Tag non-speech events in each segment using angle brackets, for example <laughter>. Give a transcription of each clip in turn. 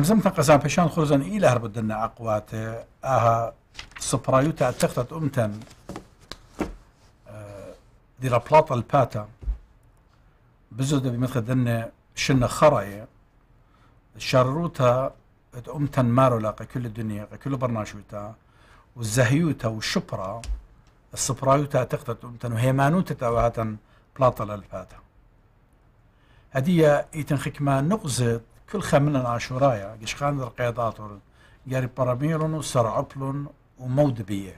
حمزم تقزان پێشان خۆزن إلى هرب الدنا أقوات آها سبرايوتا تختت أمتن ئومتەن آه، دیرە الباتا پاتە بزۆ دەبیمەخە شن خرايا شاروتا أمتن مارو مارۆ كل الدنيا دنیا كل برناشوتا و زەهیوتە السبرايوتا تختت أمتن وهي مانوتا تاوهاتا بلاطا الباتا هدية إيتن پڵاتە نقزت كل خمنا عاشورايا قشخان در قيضاتور جاري براميرون وسرعبلون ومودبية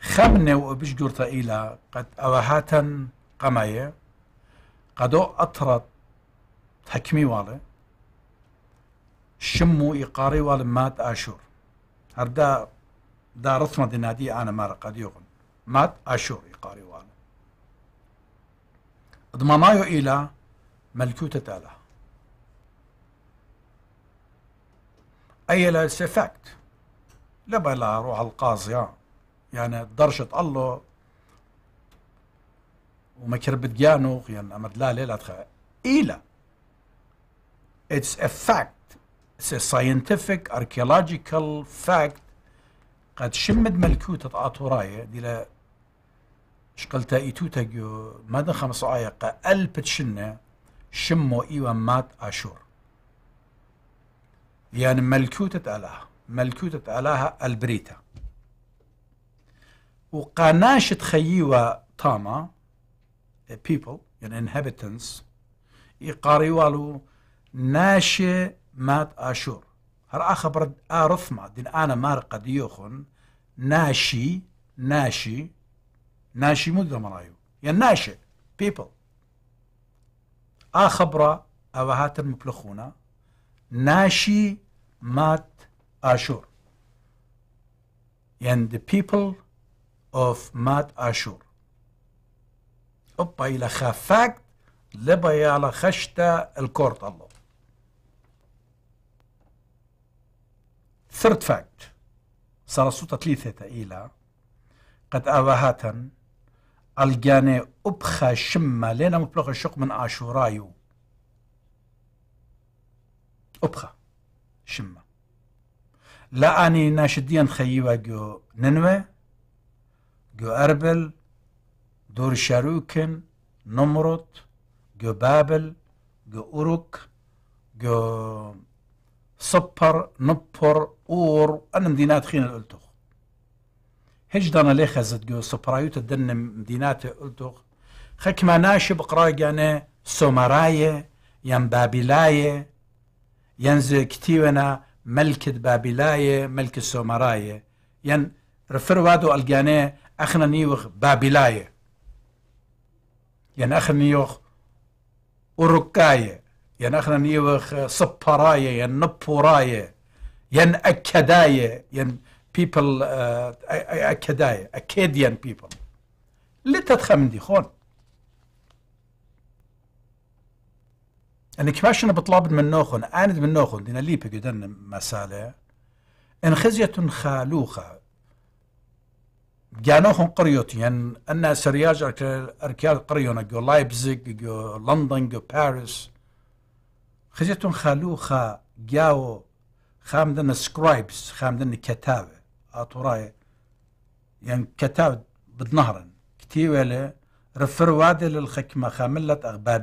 خامنة وبش جورتا إلى قد أوهاتا قماية قدو أطرى تحكمي والي شمو إقاري مات آشور هردا دا رثمة نادي أنا مارا قد يغن مات آشور إقاري والي ضممايو إلى ملكوتة تاله اي لا سفكت لما لا روح على القاضي يعني درجة الله وما كربت جانو يعني أمد لا لا تخا إيلا it's a fact it's a scientific archaeological fact قد شمد ملكوتة آتوراية دي شقلتا إيتوتا جو مدن خمس آية قا ألب شمو إيوان مات آشور يعني ملكوتة الله ملكوتة الله البريتا وقناش تخيوا طاما people يعني inhabitants يقاريوالو ناش مات آشور هر اخبر برد آرثما دين أنا مارقة ديوخن ناشي ناشي ناشي مدة مرايو يعني ناشي people اخبر أوهات المبلخونة ناشي Mat Ashur and the people of Mat Ashur. Hoppa ila khafakt leba yala khashta al court Allah. Third fact سرسوطة ثلاثة إلى قد آواهاتا الجاني أبخى شمة لنا مبلغ الشق من عاشورايو أبخى شما لا اني ناشدیان خيوا جو ننوى جو اربل دور شاروكن نمرت جو بابل اوروك جو صبر نبر اور انا مدينات دیینات الالتوخ هج دانا لي خزت جو صبرايوت الدن مدينات ألتوغ خكما ناشب يعني سومراية يم بابلاية ينز كتيونا ملكة بابلاية ملكة سومراية ين رفر وادو الجاني أخنا نيوخ بابلاية ين أخنا نيوخ أوروكاية ين أخنا نيوخ صبراية ين نبوراية ين أكداية ين people uh, آه، أكداية أكيديان people لتتخمدي خون ان انك باش بطلب منوخن اند نوخن دينا ليبي قدن مسالة ان خزية خالوخة جانوخن قريوتين يعني ان سرياج اركيال قريونا جو لايبزيج جو لندن جو باريس خزية خالوخة جاو خامدن سكرايبس خامدن كتابة اطوراي يعني كتاب بدنهرن كتيوالي رفر وادي للخكمة خاملة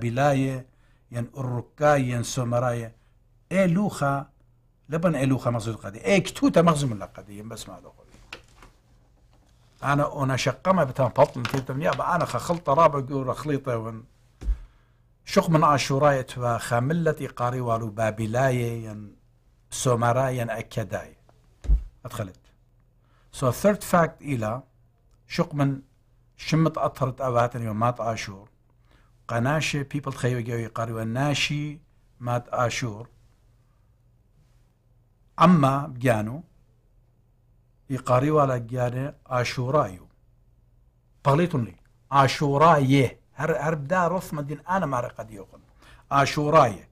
لايه یان ئوڕکا یان سۆمەرایە ئێ لوخە لەبن ئە لوخە مەزود قەدی إيه، ئێک تو تە مەزم لە قەدیم بەسمماڵە أنا ئاە ئۆنا شقەمە بتان پڵتن تێتم یا أنا ئاەخە رابع ڕابە خليطة ون شق من عاشوڕایەت وە خەملەتی قاریوار و بابیلایە یان أكداي ئەکەدای So سۆ third fact ئیلا شق من شمت ئەترت ئەواتن و مات عاشور Ganache people خيوي قاري مات آشور عما بيانو يقاري ولا جاني آشورايو بغليتون لي آشورايه هر هر بدا رف مدين أنا ما رقد يقول آشورايه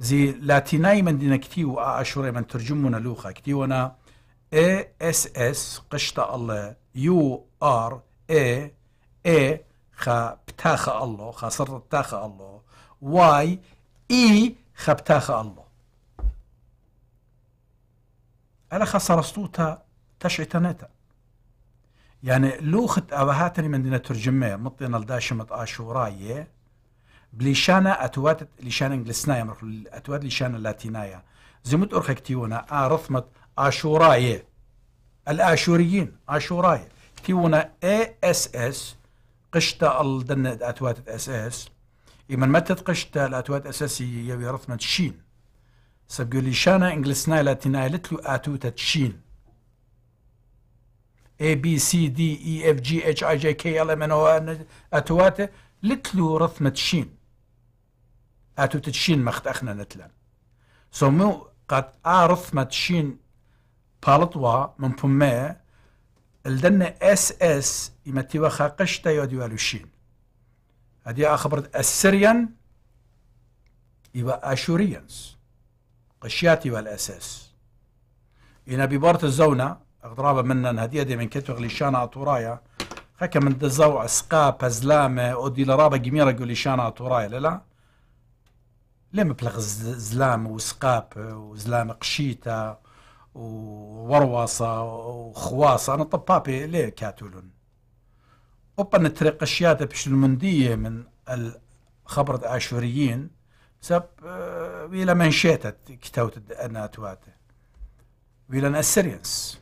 زي لاتيناي من دينا كتيو آشوراي من ترجمنا لوخا كتيونا اي اس اس قشطة الله يو ار اي اي خا بتاخا الله خا صر تاخا الله واي اي خا بتاخا الله انا خا تشعي تشعتناتا يعني لوخت أبهاتني من دينا ترجمة مطينا لداشمة آشوراية بليشانا أتوات ليشان إنجلسنايا أتوات ليشانا لاتينايا زمت أرخكتيونا آرثمت آشوراية الآشوريين آشوراية تيونا اي اس اس قشتة الدنة أتوات أساس إما ما قشتة الأتوات أساسية رثمة شين سبقوا لي شانا إنجلسنا لاتنا لتلو أتوتة شين A B C D E F G H I J K L M N O N أتوات لتلو رثمة شين أتوتة شين مخت أخنا نتلان سمو قد آ رثمة شين بالطوة من فمه الدن اس اس يمتي وخا قشتا يودي والوشين هدي أخبرت السريان يبا أشوريانس قشياتي اس انا ببارت الزونة أغضرابة منا هادي دي من كتوغ لشانا أطورايا خاكا من دزاو أسقا بزلامة دي لرابة جميرة قول لشانا أطورايا لا لا لم بلغ زلام وسقاب وزلام قشيتا ورواصة وخواصة أنا طبابي ليه كاتولون وبن الشيادة بش المندية من خبرة عاشوريين سب ويلا آه، شيتت كتاوت الناتواتة ويلا نأسرينس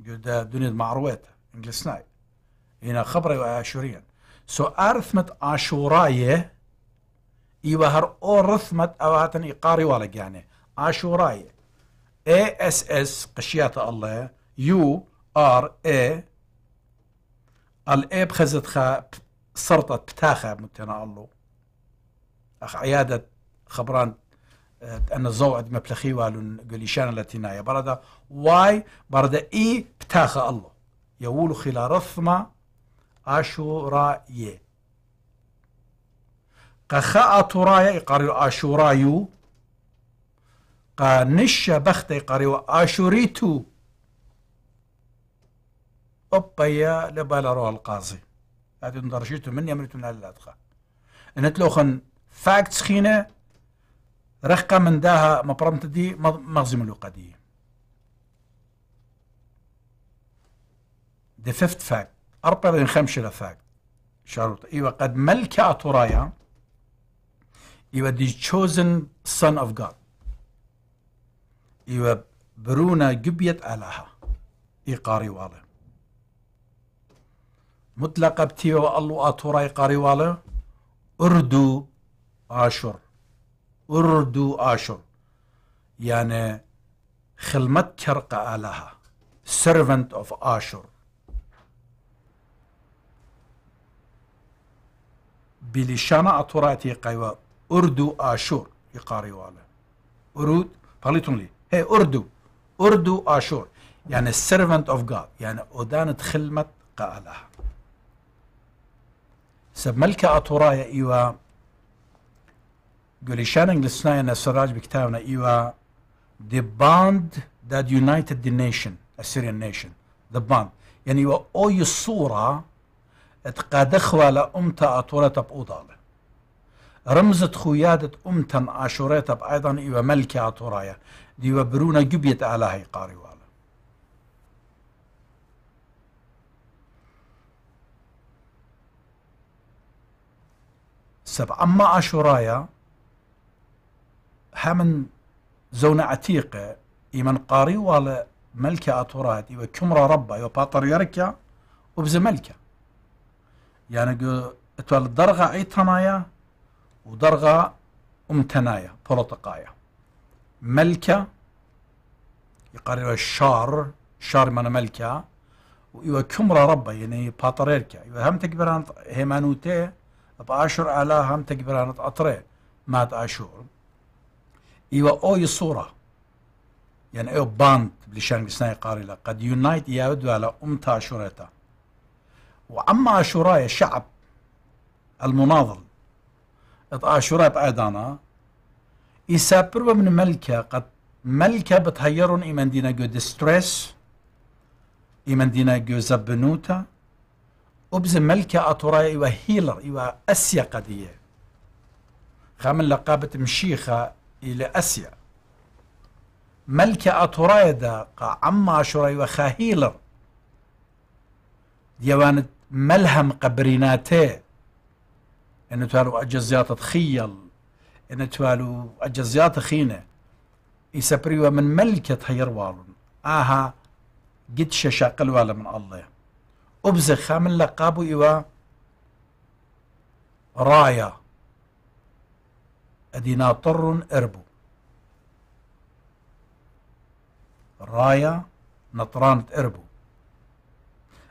جدا دنيا معرويتة انجلس ناي هنا خبرة عاشوريين سو أرثمت عاشوراية إيوهر أو رثمت أواتن إقاري والك يعني عاشوراية اي اس اس قشيات الله يو ار اي الاي خا سرطت بتاخا متنا الله اخ عيادة خبران أن الزوء ما بلخي والن التي نايا بردا واي بردا إي بتاخا الله يقول خلال رثمة آشوراية قخاء ترايا يقاري آشورايو قانش بەختی قەڕیوە أشوريتو تو أبيا لبالارو القاضي هذه درجته مني أمرتو من الأدخى أنت لو خن فاكت سخينة رخقة من داها مبرمت دي مغزم الوقدية دي فيفت فاكت أربعة من خمسة فاكت شروط إيوة قد ملكة أتورايا إيوة دي chosen son of God إيوة برونا جبيت آلها إيقاري والا مطلقة بتيو الله أطورا إيقاري والا أردو آشر أردو آشر يعني خلمت كرقة آلها servant of آشر بلشانا أطوراتي قيوة أردو آشر يقاري والا أرود فليتون لي هي اردو اردو اشور يعني السيرفنت اوف جاد يعني اودان تخلمت قالها سب ملكة أطورايا إيوا قولي قوليشان انجلسنايا نسراج بكتابنا إيوا the bond that united the nation Assyrian nation the bond يعني إيوا أوي الصورة تقادخوا لأمتا أطورة بأوضالة رمزت خيادة أمتا أشوريتا أيضا إيوا ملكة أطورايا دیوە برونە گوبێت ئالاهی قاریواڵە سب همن زون هەمن زەونە عتیقە ئیمەن قاریواڵە مەلکە ئاتۆڕات ئیوە کومڕە ڕبە یوە پاتەڕیارکە و بزە مەلکە یانە ئەتوال دەرغا ئەی تەنایە و دەرغا ئوم تەنایە ملكة يقرر الشار شار من ملكة وإيوا كمرة ربا يعني باتريركا إيوا هم تكبران هيمانوتي بأشر على هم تكبران أطري مات أشور إيوا أوي صورة يعني أو باند بلشان يقاري قارلة قد يونايت يعود على أمتا أشورتا وعما أشوراي الشعب المناضل أشوراي بأيدانا يسابر ومن ملكة قد ملكة بتهيرون إيمان دينا جو ديستريس إيمان دينا جو زبنوتا وبز ملكة أطراء إيوا هيلر إيوا أسيا قدية خامن لقابة مشيخة إلى أسيا ملكة أطراء دا قا عما عشرة إيوا خاهيلر ديوانت ملهم قبريناتي انه تارو اجزيات تخيل توالو أجزيات خينة يسبريوا من ملكة والون آها قد ششاقل والا من الله أبزخ من لقابو إوا رايا أدينا طر إربو رايا نطران إربو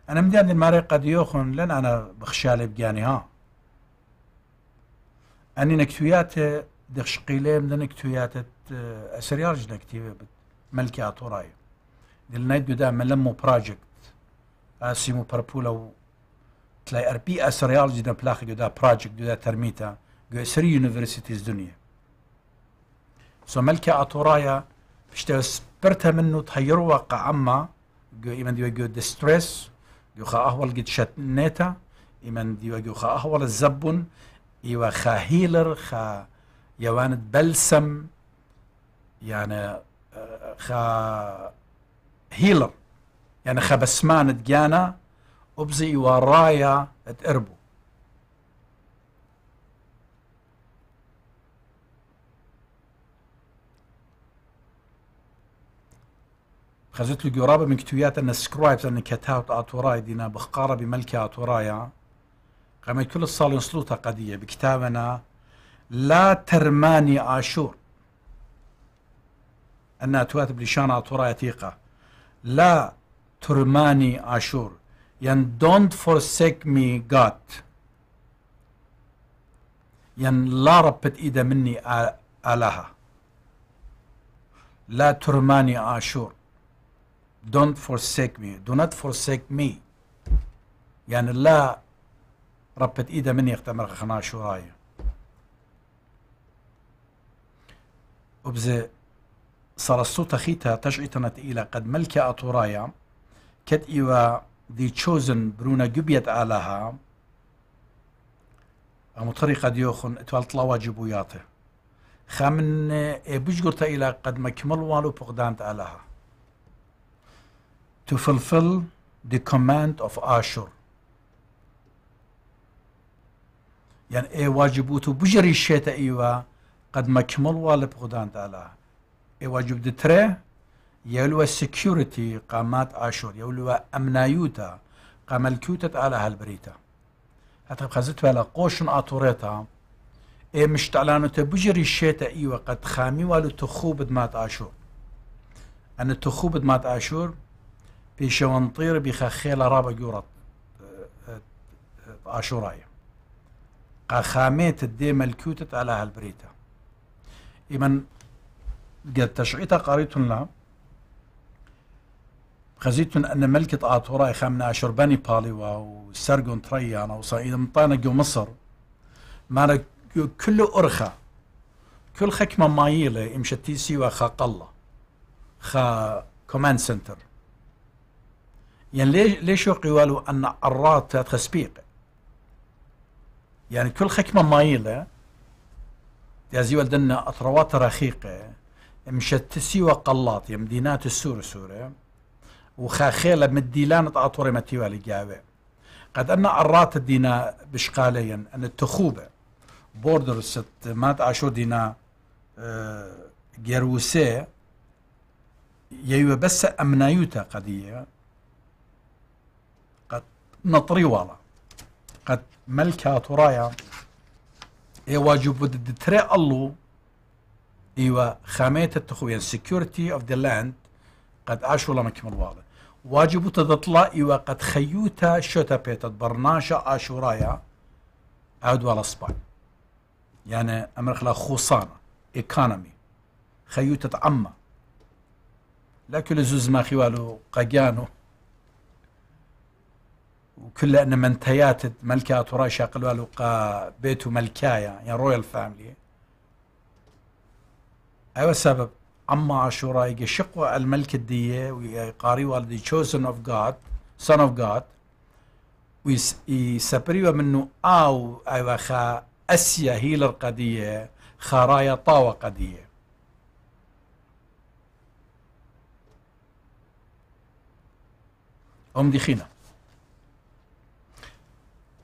أنا مدين عند الماري قد لن أنا بخشالي بجاني ها اني نكتويات دخش قيلم ده نكتويات اسريارج نكتيبه بت ملكي اتوراي دل نايدو بدا ملمو براجكت اسيمو بربولو تلاي ار بي اسريارج دا بلاخي دا براجكت دا ترميتا جو اسري يونيفرسيتيز دنيا سو ملكي اتورايا بشتا سبرتا منه تهيروا واقع اما جو ايمان ديو جو ديستريس جو خا اهول قد شتنيتا ايمان ديو جو خا اهول الزبون خا هيلر خا بلسم يعني خا هيلر يعني خا بسمان گیانە وبزی ورايا ئەربوو خزت لي جرابه من كتويات أن سكرايبس أن كتاوت أتوراي دينا بخقارة بملكة أتورايا غمي كل ساڵی سلوتە قضية بكتابنا لا ترماني آشور أنها تواتب بلشانة طورا يتيقة لا ترماني آشور يعني don't forsake me God يعني لا ربت إيدا مني آلها لا ترماني آشور don't forsake me do not forsake me يعني لا ربت ايده من يختمر خناش وراي وبزي الصوت خيتا تشعيتنا تقيلة قد ملك أطورايا كد إيوا دي تشوزن برونا جبيت آلها أم طريقة ديوخن اتوالت لواجب وياته خامن إيه، بجغرتا إلى قد مكمل والو بغدانت آلها To fulfill the command of Ashur واجب ئێواجی بوت و ايوا قد ما قەدمە کمەڵ وا لە بخداندالا واجب دترێ يولوا سكيورتي قامات عاشور يولوا أمنايوتا قامل كيوتت على هالبريتا حتى بخزت على قوشن أطوريتا اي مشتعلانو تبجري الشيتا ايوا قد خامي والو تخوب دمات عاشور أن التخوب مات عاشور طير بخخيل رابا جورت عاشورايه قخامات دي ملكوتت على هالبريتا إيمان قد تشعيتا قاريتن لا خزيتن أن ملكة آتورا خامنا شرباني باليوا وسرقون تريانا وصائد مطانا جو مصر مانا كل أرخا كل خكمة مايلة إمشتي سيوا خا قلة خا كوماند سنتر يعني ليش ليش يقولوا أن عرات تسبيق يعني كل خكمة مايلة يا زي ولدنا أطروات رخيقة مشت سوى قلاط يمدينات السور سورة وخاخيلة من ديلانة أطوري متيوالي قاوة قد أن أرات الدينا بشقاليا أن التخوبة بوردر ست مات عشو دينا أه جيروسي بس أمنايوتا قضية قد نطري والله قەت مەلکە تۆڕایە ئێواجی بۆ دترێ ئەڵلو ئیوە خامێتە سكيورتي اوف ذا لاند قد إيه إيوة يعني عاشوا لما كمل واضح واجب تدطلا إيوا قد خيوتا شوتا بيتت برناشا آشورايا ولا الأسبان يعني أمريكا لا خوصانة ايكونومي خيوتة عمّة لكن زوز ما خيوالو قاقيانو وكل أن منتيات ملكة تراشا قلوا لقا بيتو ملكايا يعني رويال فاملي أيوة سبب أما عاشوراء شقوا الملك الدية ويقاري والدي chosen of God son of God ويسبريوا منه أو أيوة خا أسيا هي خا خرايا طاوة قضية أم دي خينا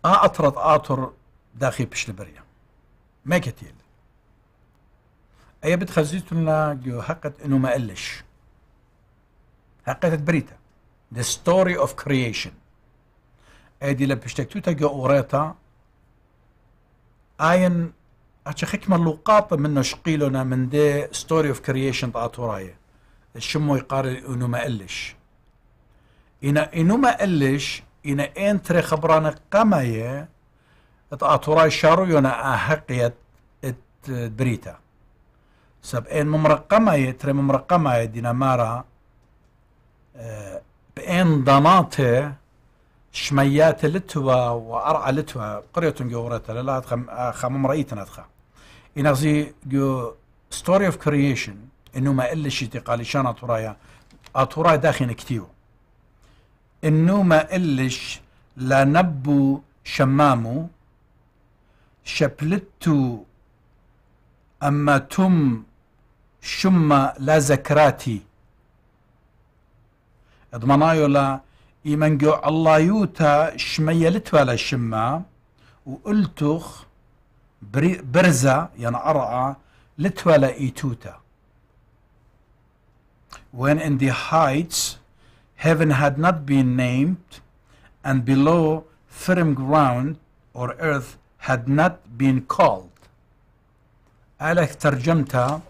آه، اطرد atrat داخل بشل بريا ما كتيل أيا بتخزيت لنا جو حقت إنه ما قلش حقت بريتا The story of creation أدي لبشتكتوتا جو أوريتا آين أتش حكمة لوقاطة من شقيلنا من دي story of creation تعطو راية الشمو يقارن إنه ما قلش إنا إنه ما قلش انتر اینە ئێنترێ خەبرانە قەمەیە ئاتۆڕای شارڕۆیۆنە ات بریتا سب این ئێن ممرقەمەیە ترێ ممرقەمایە دینەمارە آه، بئێن دەناتێ شميات لتوا وأرعى لتوا قریتون جورتا لا لا خم رأيت ندخا این أغزي جو ستوری اف کریشن إنه ما إلا شي تقالي شان أطورايا أطوراي داخل كتيو إنو ما إلش لنبو شمامو شبلتو أما تم شما لا زكراتي اضمنايو لا إيمنجو الله يوتا شميلت ولا شما وقلتوخ برزة يعني أرعى لتولا إيتوتا when in the heights heaven had not been named, and below, firm ground or earth had not been called. Alek Tarjamta,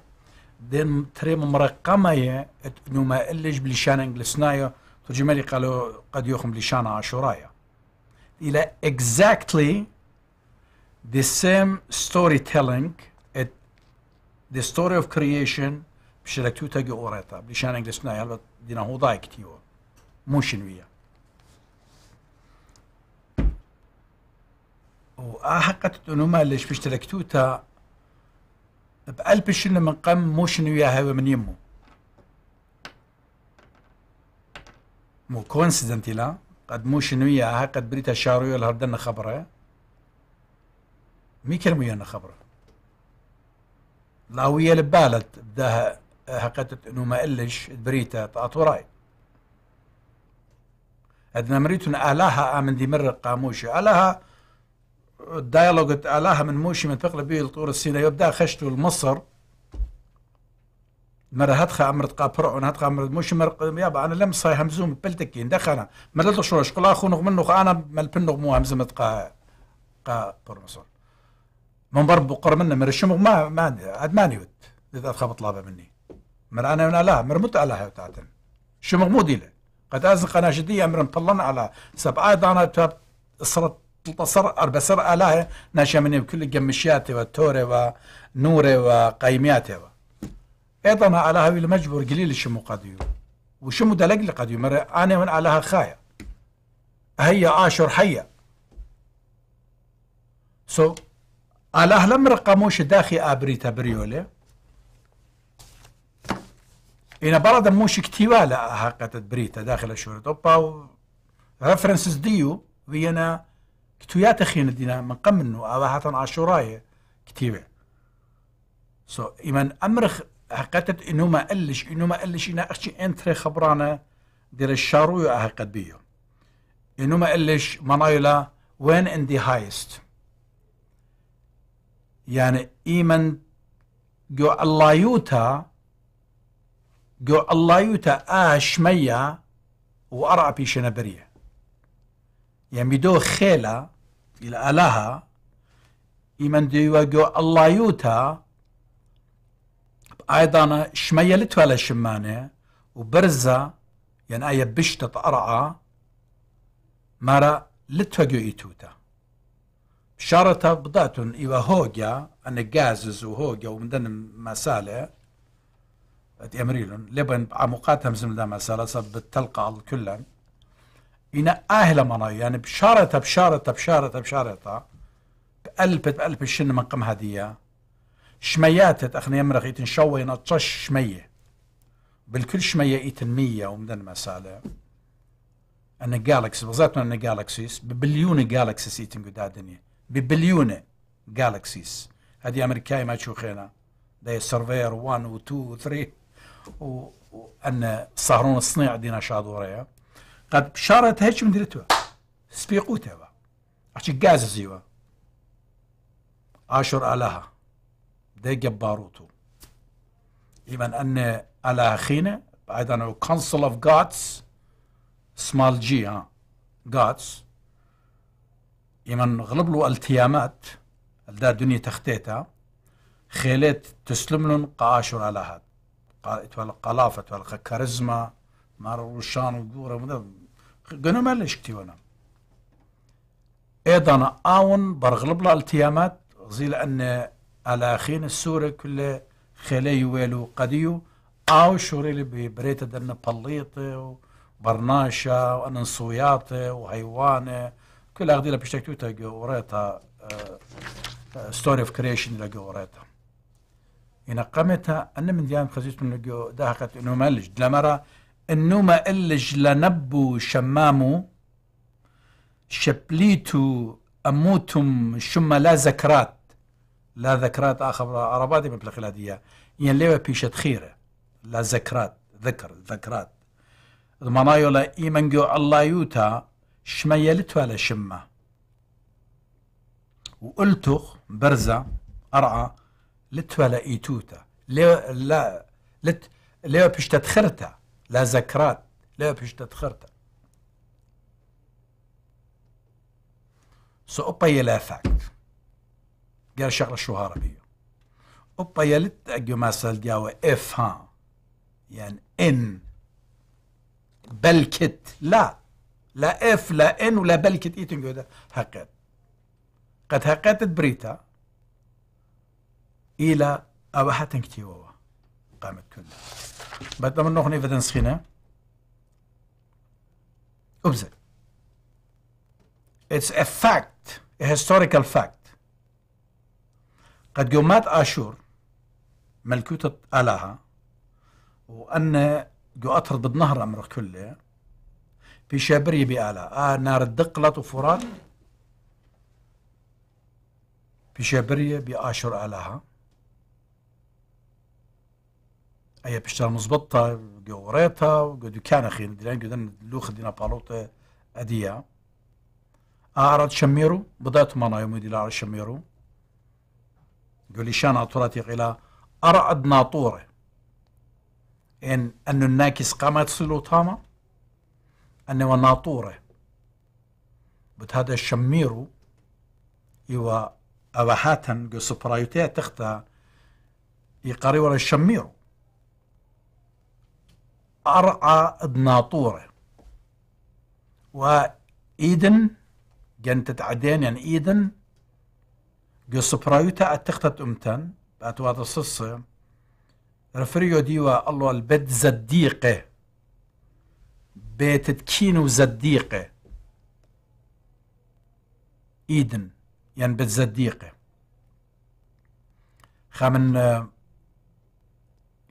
then Trem Rakamaye at Numa Elish Blishan and Glisnaya, to Jimeli Kalo Blishana Ashuraya. Exactly the same storytelling at the story of creation, Shelektuta Gioreta, Blishan and Glisnaya, but Dinahodai مو شنوية وأحقت النومة ليش تلكتوتا بقلب شنو من قم مو شنوية هاي من يمو مو كونسيدنتي لا قد مو شنوية ها قد بريتا شاروية الهردنا خبره مي كلمو يانا خبره لا ويا البالت بداها هقتت انه ما قلش بريتا تعطوا راي أدنا مريتون آلاها آمن دي قاموشي آلاها الديالوج آلاها من موشي من ثقل بيه لطور السينا يبدأ خشتو المصر مرة هتخا أمرت قابرعون هتخا أمرت موشي مرق يابا أنا لم صاي همزوم بلتكين دخنا ملتو شو أخو نغم منغ أنا ملبن مو همزمت قا قا برمصر من ضرب بقر منا مر الشمغ ما ما عندي عاد ماني ود إذا تخاف لابا مني مر أنا لا مر مت على هاي تاعتن الشمغ مو ديله قد أزقنا جدي أمر مطلن على سبعة دانا صرت تلتصر أربع سر آلاه ناشا مني بكل جمشياتي وتوري ونوري وقيمياتي و. أيضا آلاه هذه المجبور قليل شمو قديو وشمو دلق لقديو مرة أنا من آلاه خايا هي آشر حية سو so, على هلم رقموش داخي أبري تبريولي اینا برادر دەموشی کتیوا لە حقەتت بریتە داخل شورت شوورەوەپا و ڕفرەنسز دیو و ویەنە کتویاتە دینا من قەمن و ئاوا هاتن عاشۆڕایە کتیوێ سۆ ئیمان ئەمرخ حقەتت ئینومە ئەلش ئینومە ئەلشی انا ئەنترێ خەبرانە خبرانا شاڕوی الشارو ئاهقت بيو ئینومە ئەلش مەڵای لە وين ان دي هايست يعني إيمن جو الله يوتا جو الله يوتا آش ميا وأرعى في پیشەنە يعني بدو خيلة إلى ألاها إيمان ديوا جو الله يوتا أيضا شمية لتوالا شمانة وبرزة يعني آية بشتة أرعى مرا لتوجو جو إيتوتا شارتا بضاتن إيوا هوجا أنا جازز وهوجا ومن دن مسالة تأمريلون لبن عمقات همزم ما سلاسة بتلقى الكلن إن أهل مناي يعني بشارة بشارة بشارة بشارة بقلب بقلب الشن من قم هدية شميات أخني يمرغ يتنشوي نطش شمية بالكل شمية إيتن مية ومدن مسالة أن جالكسي بالذات أن الجالكسيس ببليون جالكسيس إيتن قد الدنيا ببليون جالكسيس هذه أمريكاي ما تشوخينا ده سيرفير 1 و 2 و 3 وأن صهرون الصنيع دينا شادوريا قد شارت هيك من دلتوا سبيقوتها عشان جاز زيوا عشر آلها دي جباروتو إيمان أن آلها خينا أيضا know Council اوف Gods سمال جي ها جادز إيمان غلب له التيامات الدنيا دنيا تختيتها خيلات تسلم لهم قاشر آلهات قلافت ولا كاريزما مار روشان وجورة قنو مالش كتيونا ايضا اون برغلب التيامات غزيل لان الاخين السوري كل خلي يويلو قديو او شوري اللي بريتا دن بليطة وبرناشة وانصويات وهيوانة كل اغدي لها جو وريتا ستوري اوف كريشن لقوريتها إن قمتها ان من ديان خزيت من لگو داهقت انو ما لج لمرا انو ما الج لنبو شمامو شبليتو اموتم شما لا ذكرات لا ذكرات آخر عرباتي من بلخلادية يعني ليوا بيشت خيرة لا ذكرات ذكر ذكرات ضمنايو لا جو الله يوتا على شما وقلتو برزة أرعى لا لا لێوە بيش خرتە لا زەکرات بيش پیشتت سو اوبا لا فاكت قال شغلة شو عربية أبقي لت أجماسل دياوة إف ها يعني إن بلكت لا لا إف لا إن ولا بلكت إيتن جودا هقت قد هقت بريتا إلى أو حتى قامت كلها بعد ما نغني فدا خينا أبزل It's a fact a historical fact قد يومات آشور ملكوتة آلها وأن جو أطرد بدنهر أمر كله في شابري بآلها آه نار الدقلة وفرات في شابرية بآشر آلها مزبطة جو مزبتە جو گە دوکانە خین جو دن لوخ دينا دینا پاڵۆتە ئەدیە شميرو بدات و يومي مانایمو دیلاڕ شميرو و گۆلیشان ئاتوراتی غیلا ارعد ناتۆڕێ ان انو الناكس قامات سلو تامە ئەنەوە ناتۆڕێ بت هذا الشميرو إيوا أوهاتا جو سبرايوتيا تختا يقاري ولا الشميرو أرعى بناطورة وإيدن جنتت عدين يعني إيدن برايوتا أتختت أمتن بأتواد الصصة رفريو ديوا الله البد زديقة بيت كينو زديقة إيدن يعني بيت زديقة خامن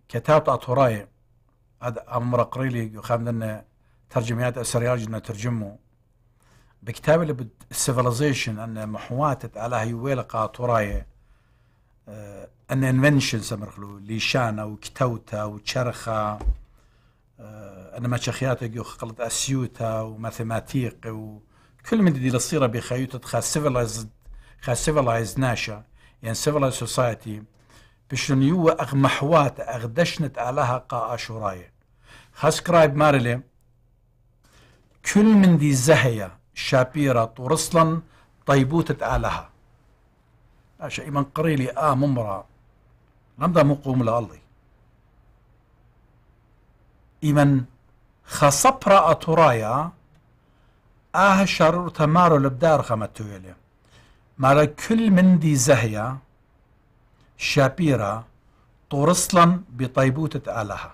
كتابة أتورايه هذا امر قريلي خامد انه ترجميات السرياج انه ترجمه بكتاب اللي بد سيفيلايزيشن ان محواتت على هيويلا قاطورايه آه، ان انفنشن سمرخلو ليشانا وكتوتا وشرخا آه، ان ما تشخياتك خلط اسيوتا وماثيماتيق وكل من دي لصيره بخيوتة خا سيفيلايزد خا سيفيلايزد ناشا يعني سيفيلايزد سوسايتي بشن يو اغ محوات اغدشنت عليها قا اشورايه هاسكرايب مارلي كل من دي زهية شابيرة طورسلا طيبوتة آلها أشا إيمان قريلي آ آه، ممرا لمدا مقوم لألي إيمان خصبرا أتورايا آه شرور تمارو لبدار خمتويلي مالا كل من دي زهية شابيرة طرسلا بطيبوتة آلها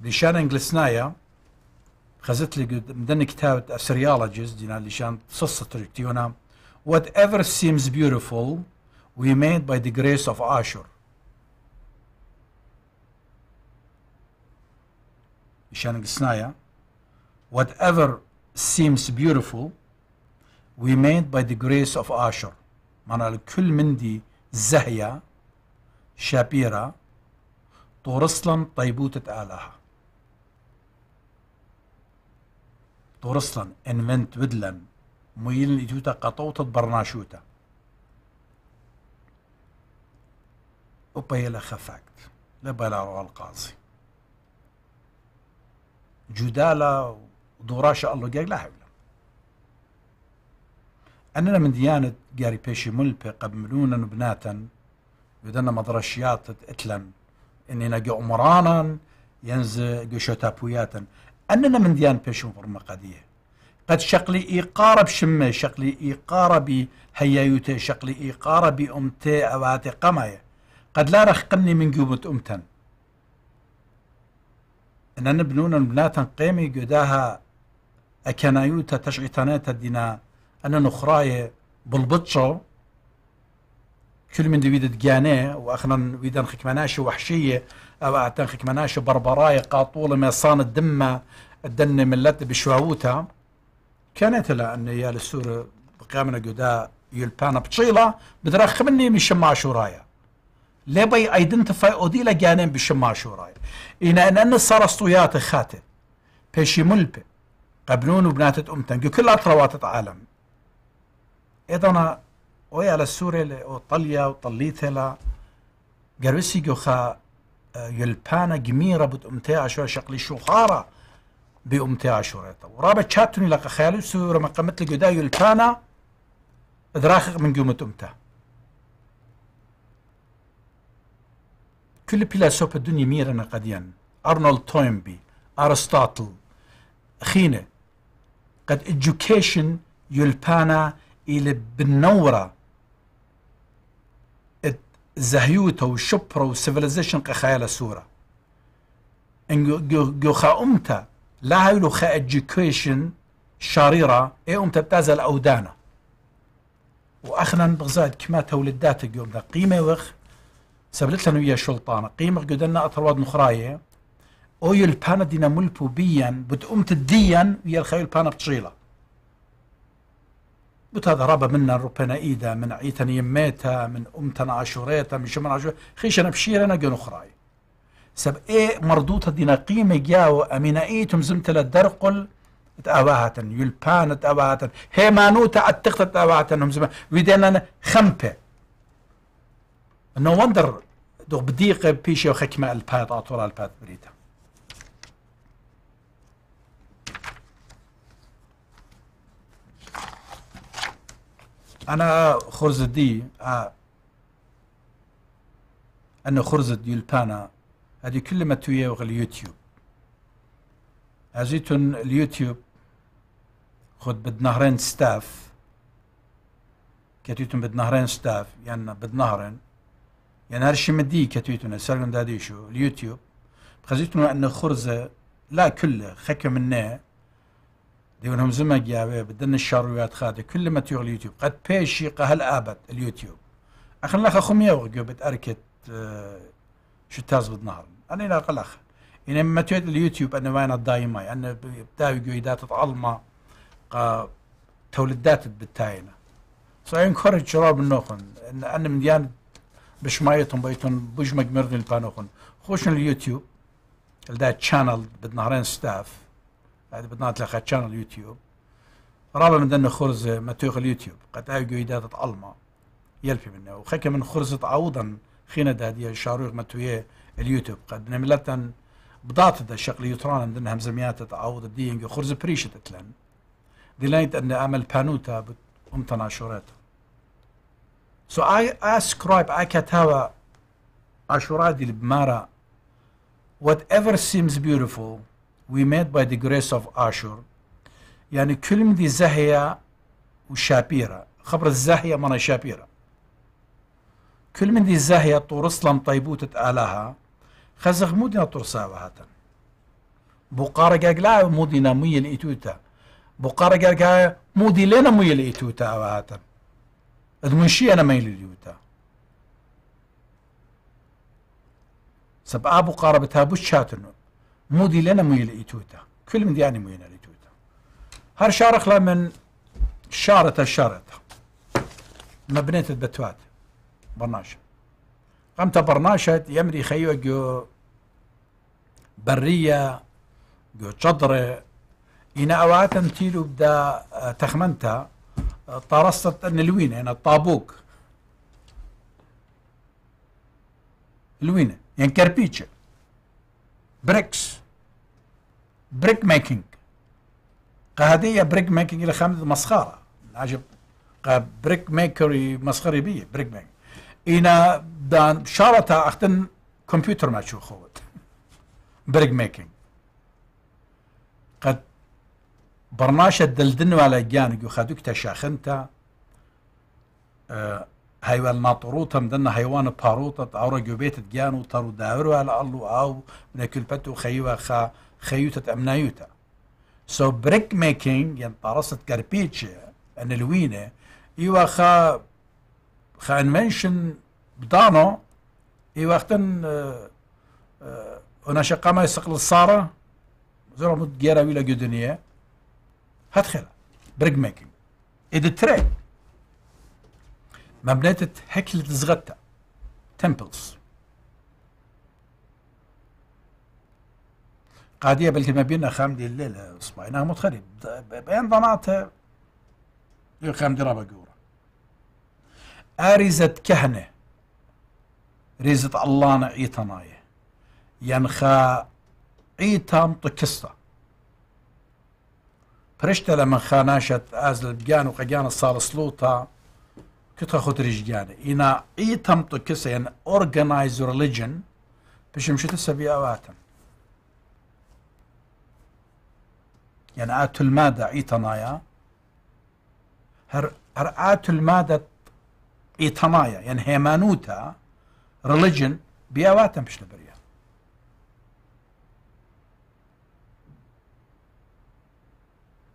ليشان انجلسنايا خزت لي من كتاب سريالوجيز دينا لشان صصة تريكتيونا whatever seems beautiful we made by the grace of Ashur ليشان انجلسنايا whatever seems beautiful we made by the grace of Ashur معناها الكل مندي زهية شابيرة طورسلم طيبوتة آلهة دورستان انفنت ودلن ميلن ايتوتا قطوطة برناشوتا لا خفاكت لا بلا القاضي جدالة ودوراشة الله قال لا حول أننا من ديانة قاري بيشي ملبي قبلونا نبناتا بدنا مدرشيات اتلن إننا قمرانا ينزل قشوتا بوياتا أننا من ديان بيشو فرما قديه قد شقلي إيقارة بشمة شقلي إيقارة بهيايوتي شقلي إيقارة بأمتي أواتي قماية قد لا رخقني من جوبت أمتن أننا بنونا بناتا قيمي قداها أكنايوتا تشعيتاناتا دينا أنا نخراية بالبطشو كل من دويد جاني واخنا ويدن خكمناش وحشيه او اعتن خكمناش بربراي قاطول ما صان الدم الدن ملت بشواوتها كانت لان يا السور بقامنا جدا يلبانا بتشيلا مني من شما شورايا بي ايدنتيفاي اوديلا جانين بشما شورايا ان ان صار صارستويات خاتم بيشي ملبي قبلون وبنات امتن كل اطروات عالم اذا ئۆیا لە سوورێ لە ئۆتەلیا و تەلیتێلا گەروسی گۆخە یلپانە گمیرە بت ئەمتێ عاشۆ شقلی شوخارە بێ ئەمتێ عاشۆڕێتەوە ڕابە چاتونی لە قەخیالی سوورە مەقەمت لە يلبانا یلپانە من قومت ئەمتە كل بيلاسوف الدنيا ميرا نقديان أرنولد توينبي ارستاتل خينة قد education يلبانا إلى بنوره زهيوتا وشبرا وسيفيليزيشن قخايا سورة ان جو خا امتا لا هايلو خا ادجيكيشن شريرة اي امتا بتازل اودانا واخنا بغزاد كما تولدات اليوم ذا قيمة وخ سبلت لنا ويا شلطانة قيمة قدنا اطرواد مخراية اويل بانا دينا ملبو بيا بتقوم تديا ويا الخيل بانا بتشيله بتضرب منا ربنا إيدا من عيتن يميتا من أمتن عاشوريتا من شمن عاشوريتا بشير انا جن أخراي سب إيه مردوطة دينا قيمة جاو أمين إيتم زمت للدرقل تأواهتن يلبان هي مانوتا أتقت تأواهتن هم زمان ويدينا خمبة نو وندر دو بديقة بيشي وخكمة الباد أطول الباد بريتا أنا دي آه. أنا خرزد يلبانا هذه تويه وغل اليوتيوب أجيتن اليوتيوب خد بدنهرين ستاف بد بدنهرين ستاف يعني بدنهرين يعني هرشي مدي سالون دادي شو اليوتيوب خزيتون أن خرزة لا كله خكم منه ديونهم زمك يا بدنا الشرويات خاده كل ما تيغ اليوتيوب قد بيشي قهل ابد اليوتيوب اخن لخ خمية وقيو بتأركت أه شو تاز بدنهر انا لا قلخ إن ما تيد اليوتيوب انا وين الدايماي انا بتاوي قيدات تعلمه قا تولدات بتاينا سو انكورج شراب النوخن ان انا بش بشمايتهم بيتون بوجمك مردن البانوخن خوش اليوتيوب لدا تشانل بدنهرين ستاف هذه بدنا لها تشانل يوتيوب رابع من دنا خرز متوخ اليوتيوب قد اي جو يدات تطلما يلفي منه وخك من خرزة عوضا خينا ده دي شاروغ ما متوية اليوتيوب قد نملتا بضاعت ده الشغل يترانا من دنا همزميات تعوض دينج خرز بريشة تتلن دي دلانت ان امل بانوتا امتنا شورات So I ascribe I katawa ashuradi bmara whatever seems beautiful we met by the grace of Ashur يعني كلمة دي زهية وشابيرة خبر الزاهية من شابيرة كل من دي الزاهية طورسلم طيبوتة آلها خزغ مودنا طرساوة هاتن بقارة قاقلا مودنا مي الإتوتا بقارة قاقلا مودي لنا مي الإتوتا هاتن ادمنشي أنا ميل اليوتا سبعة بقارة بتابوش شاتنو لنا ميل إتوتا كل من دياني يعني ميل إتوتا هر شارخ من شارة شارة مبنية البتوات برناشة قمت برناشة يمري خيوة جو برية جو شضرة إن أوعات تيلو بدا آه، تخمنتا طرست النلوينة أنا الطابوك لوينة يعني كربيتشة بريكس بريك ميكينج قهدية بريك ميكينج إلى خامد مسخرة العجب بريك ميكري مسخري بي بريك ميك إنا دان شارتا أختن كمبيوتر ما شو خوت بريك ميكينج قد برناشة دلدن على جانك وخدوك تشاخنتا آه هاي ناطروتا مدن هيوان باروتا تعورا جوبيت جانو تارو داورو على الله أو من بتو خيوا خا خيوتة أم نايوتة so brick making يعني طارسة ان الوينه إيوا خا خا invention بدانو إيوا أختن آه، آه، انا شقا ما يسقل يستقل الصارة زرع مد جيرا ويلا جدنية هات خيرا بريك ميكينج إيد تري مبنية هكلت زغتا تمبلز قاديه بل كما بينا خام دي الليلة أصبعينها متخرب بين ضناتها خام دي رابا قورة أرزة كهنة ريزة الله نعيتناية ينخا عيتام طكستا برشتا لما خاناشت أزل بجان وقجان صار سلوطا كتخا اخذ جانة إنا عيتام طكستا يعني organized religion بشمشت السبيعواتم يعني آت المادة إيتنايا هر هر آت المادة إيتنايا يعني هيمانوتا ريليجن بيأواتا مش نبريا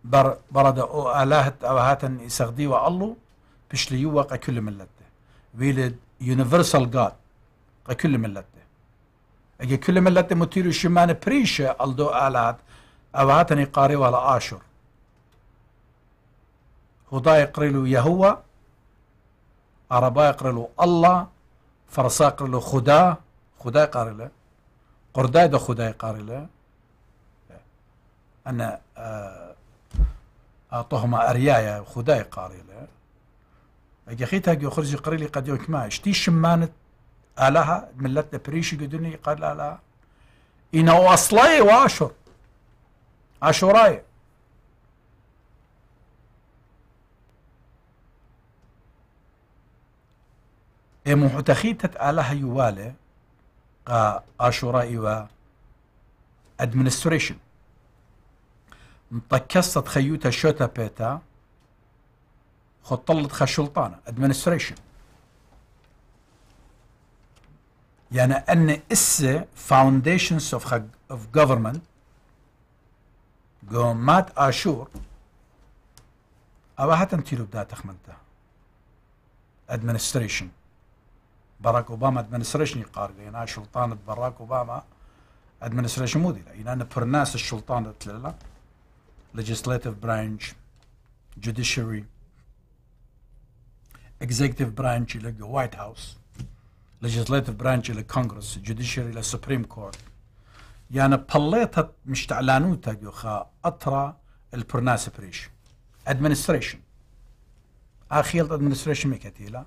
بر برد أو آلهة أو هاتا إسغدي وألو بشل ليوا كل ملته ويلد يونيفرسال جاد كل ملته اگه کل ملت مطیر شمان بريشة الدو آلهات ئەوهاتنی قارێوە لە آشر هدا قڕیل يهوى یەهوە عربای الله فرسا ئەله خدا قڕل و خوددا خدای قارلە قردای أنا آه، خدای قارلە ئەە ئاتۆهمە ئەریایە خدای قارلە ئەگەخی تاگە خرجی قڕیلی قەدیۆکما شتی شمانت ئالەها ملت لە قال لا لا ئینەوە أصلاي واشر عاشورايا ئێمە حوتەخیتت ئالە هەیوالێ ئاشوڕائیوە ئەدمنیستریشن متەکەستت خەیوتە شۆتە پێێتە خۆتەڵت خەشڵتانە يعني ان اسه فاونديشنز اوف of government آشور گۆمات ئاشور ئەوە هەتم تیرروبدا تەخمنتە ئەدمنستریشن بەڕاک وباما ئەدمنستریشنی قارگەینا شڵتانت بەڕاک وباما ئەدمنستریشن مدیرە ئینانە پرناس شڵتانت لەلا legislative branch judiciary executive branch لە white هاوس legislative branch لە congress judiciary لە supreme court یانە يعني مش مشتعلانوتە يخا اطرا البرناس بريش ادمنستريشن اخيل ادمنستريشن مێکەتیلا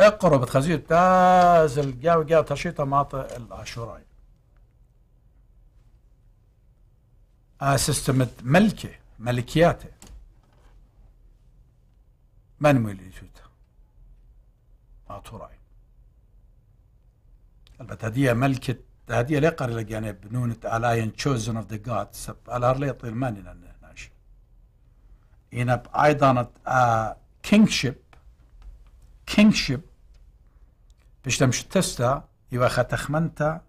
اقرأ بتخزير تاز الجاو جاو تشيطة معطى العاشوراي آه، سيستم ملكه ملكياته من مولي شوت ماطوراي البتاديه ملكة هذه لي قري لك يعني بنونة الاين تشوزن اوف ذا جاد جادز على لي طير ماني ناش ان اب ايضا ا كينج شيب كينج شيب باش تمشي تستا يوا خاتخمنتا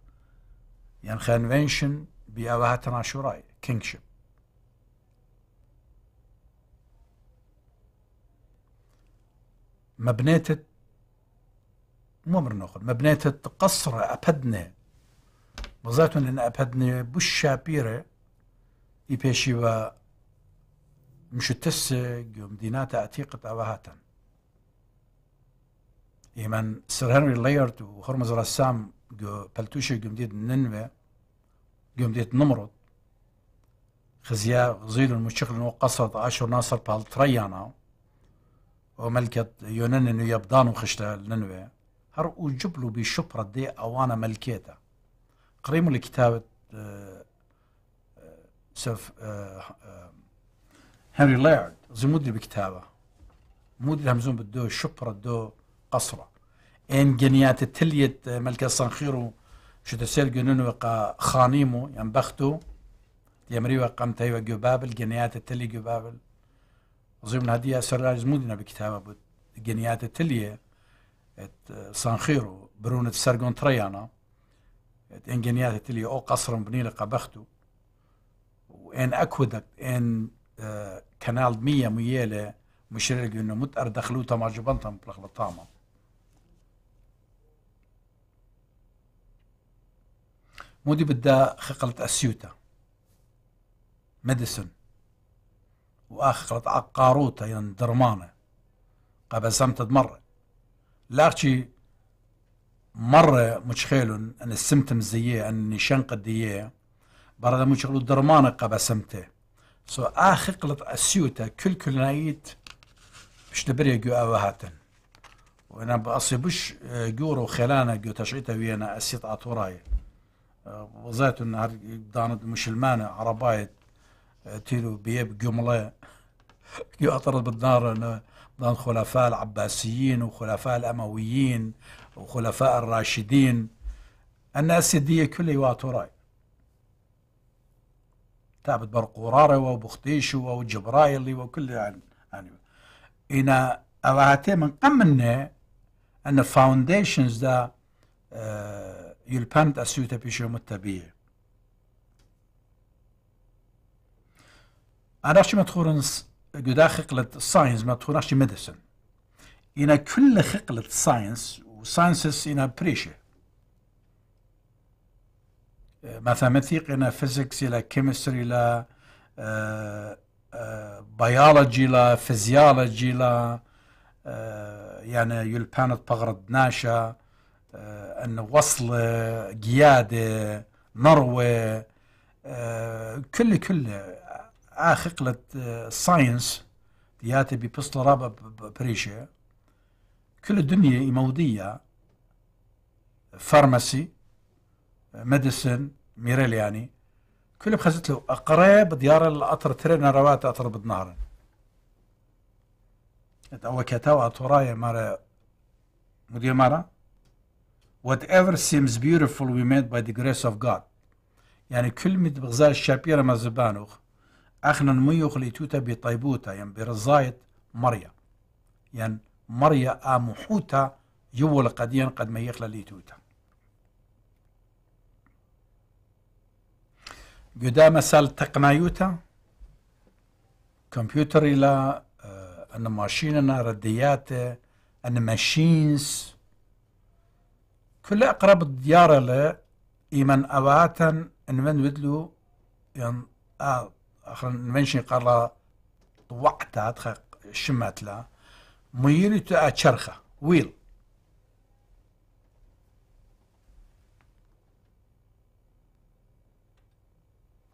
يعني خانفينشن بيواها تناشوراي كينج شيب مبنيت مو مرنوخ مبنيت قصر ابدنه وزاتون أبدني بوش وەزاتون لە ئەپەدنێ بش شاپیرێ ئی پێشیوە مشتس گومدیناتە ئەتیقت ئەوە هنري ليرت وخرمز رسام جو بلتوشي ڕەسام ديد گومدیت ننوێ ديد نمرت خزيا غزيل المشيخ لنو وقصد عاشر ناصر بالتريانا وملكة يونان نو يبدان وخشتا لننوي هر وجبلو بشبرة دي اوانا ملكيته قريمه كتابة آه، آه، سف آه، هنري ليرد زمودي بكتابه مود همزون بدو شبرة دو قصرة إن جنيات تلية ملك الصنخيرو شو تسير جنون وقا خانيمو يعني بختو يمري وقام تايوا جبابل جنيات تلي جبابل ضمن هدية سر سراج مودنا بكتابة بود جنيات تلية صنخيرو برونة سرقون تريانا انجنيات تلي او قصر بني لقى بختو وان اكودك ان آه، كانال مية ميالة مشرق انه متأر دخلو تما جبنتم بلغلة طامة مودي بدا خقلة اسيوتا مديسون واخقلة عقاروتا يعني درمانة قبل سمت مرة لاكشي مرة متشخيلن أن السمتمز زيه أن نشان ديه برا مش شغلو درمان قبا سمتة سو آخر قلت اسيوته كل كل نايت مش دبري جو أوهاتن وأنا بأصيبش آه، جورو خلانا جو تشعيته وينا أسيط أطوراي آه، وزيت النهار داند مش المانة عرباية آه، تيلو بيب جملة <laughs> جو أطرد بالنار أنا ضمن خلفاء العباسيين وخلفاء الأمويين وخلفاء الراشدين الناس دي كل واتوراي تابت برقورارة وبختيش وجبرايلي وكل يعني،, يعني, إنا أواتي من قمنا أن الفاونديشنز ذا يلبنت أسيوتا بيشو متبيه أنا شو متخورنس قدا خقلة ساينس ما تخوناش ميديسن إنا كل خقلة ساينس وساينسس إنا بريشة ماثماتيك إنا فيزيكس إلى كيمستري إلى بيولوجي آه، آه، إلى فيزيولوجي إلى آه، يعني بانت بغرد ناشا أن وصل قيادة نروه كل كل اخ قلت الساينس آه، دياتي ببسطة بريشة كل الدنيا يمودية فارماسي آه، ميديسن ميريل يعني كل بخزت له أقرب ديار الأطر ترين روات أطر بدنهر او كتاوة تراية مرة مدير مرة whatever seems beautiful we made by the grace of God يعني كل مدبغزال الشابيرة ما زبانوخ أخنا ميوخ لتوتا بطيبوتا يعني برزايت مريا يعني مريا آمحوتا يول قديا قد ما يخلى لتوتا قدام مسال تقنايوتا كمبيوتر إلى آه، أن ماشيننا رديات أن ماشينز كل أقرب ديارة له إيمان أواتا أن من ودلو يعني آه اخر منشن قرا طوعتا تخا لا ميري تاع شرخه ويل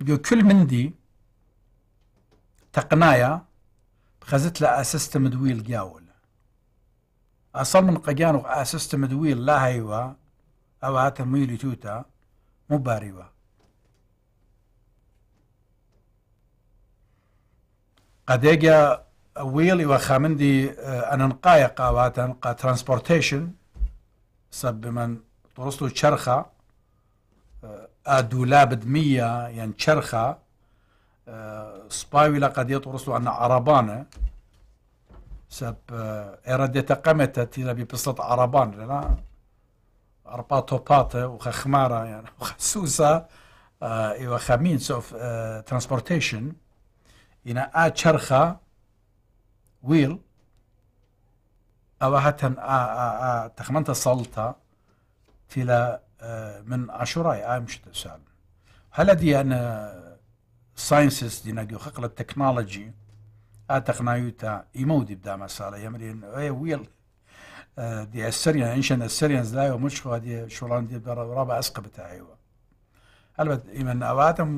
جو كل مندي تقنايا خزت لا اسستم دويل جاول اصل من قجانو اسستم دويل لا هيوا او هات ميلي توتا مباريوه قديجا ويلي وخامندي آه، أننقايا قاواتا قا ترانسبورتيشن سب من طرسلو شرخة أدولاب آه، دمية يعني شرخة آه، سبايولا قد يطرسلو أن عربانة سب إرادة قمتة تيلا ببسط عربان لنا أرباطو باطة وخخمارة يعني <laughs> وخسوسة إيوا خمين سوف ترانسبورتيشن ینا ئا چەرخە ویل ئەوە هەتەن تەخمەنتە سەڵتە تیلە من عاشورای ئامشتە سال هەلە دیانە ساینسس دینەگی و خەقلە تەکناڵەجی ئا تەخناویتە ئیمە و دیبدامە ساڵە اي ويل دي السريان انشن السريان زلاي ومش دي شولان دي ضرب ربع اسقبت ايوا البته ایمان ایمن ئەواتم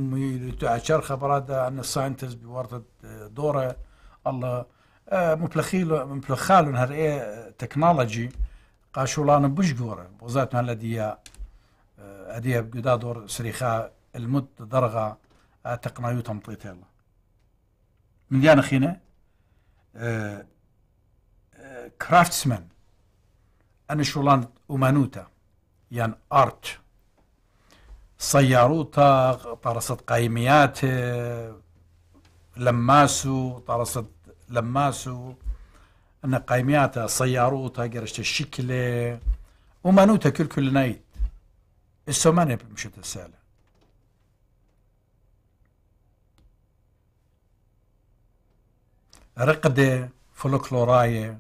چەر خەبەردا ساینتز بوەرتت دۆڕە ئەله آه، مپلخیل مپلخالون هەرێ هر قاشوڵانە إيه تکنولوژی قاشولان بچگوره وزارت لە دیا ئەدیە آه، بگودا دور سریخا المد دەرغا تمطیت تەمطیتێڵە من دیانە خینە کرافتسمن ئەنە شولان اومانوتا یعنی يعني آرت سياروتا طرست قايمياته لماسو طرست لماسو أن قايمياته سياروتا قرشت الشكلة نوتا كل كل نايت السومانة مشت السالة رقدة فلكلوراية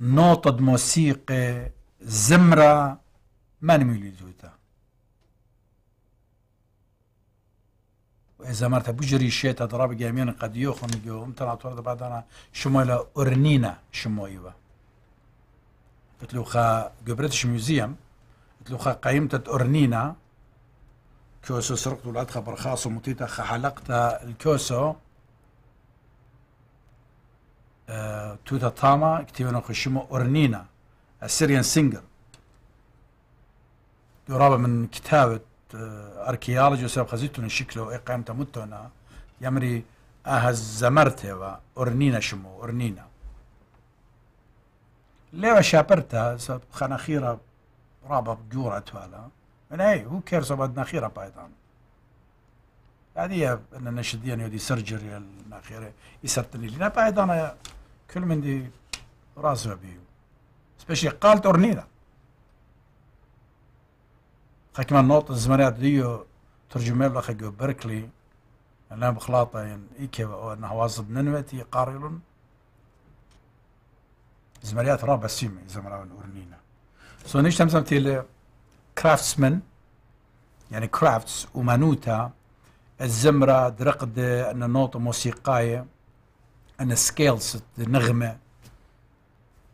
نوطة موسيقى زمرة ما نميلي زويتها زمرت بجري شيت اضراب جامين قد يخن جو امتنا طرد بعد انا شمال ارنينا شمويبا قلت له خا جبرتش ميوزيوم قلت له خا قيمة ارنينا كوسو سرقت ولاد خبر خاص ومطيتا خا حلقت الكوسو أه توتا تاما كتبنا خشمو ارنينا السيريان سينجر يرابا من كتابة ئەرکیاڵجی سێ قەزیتون شیکلەوە ئەقام يمري أها ئاهز زەمەەر شمو ئۆرنینە شم شابرتا ئۆرنینە لێوە شاپەرتە خەنەخیرە ڕابە جوورە توالە منەی و کێرسەبەت نەخیرە بايدان هذه أن نشدين يودي سرجري الأخيرة يسرتني لنا بايدان كل من دي راسه بيو سبيشي قالت أورنينا خاك ما نوط زمرات ديو ترجمة لخا جو بيركلي أنا بخلاطة يعني ايكي أو أنا واصب ننمتي قارل رابع سيمي زمران أورنينا سو نيش تمسم سمتي كرافتسمن يعني كرافتس ومانوتا الزمرة درقد أن نوت موسيقاية أن سكيلز النغمة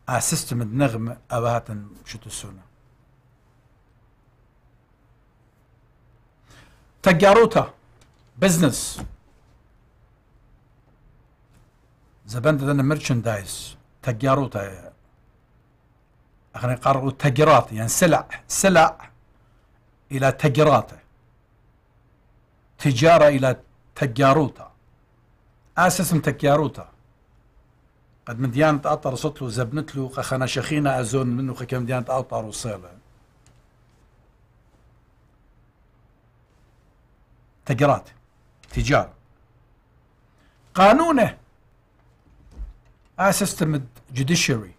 اسيستم النغمة اباتن شتو السنه تجاروتا زبند ذا بند ذن تجاروتا اخرين قرروا تجرات يعني سلع سلع إلى تجراته تجارة إلى تجاروتا أساس تجاروتا قد من ديانة أطر صوت له زبنت له خنا شخينا أزون منه خكم ديانة أطر وصيله تجارات تجار قانونه اسستمد جوديشري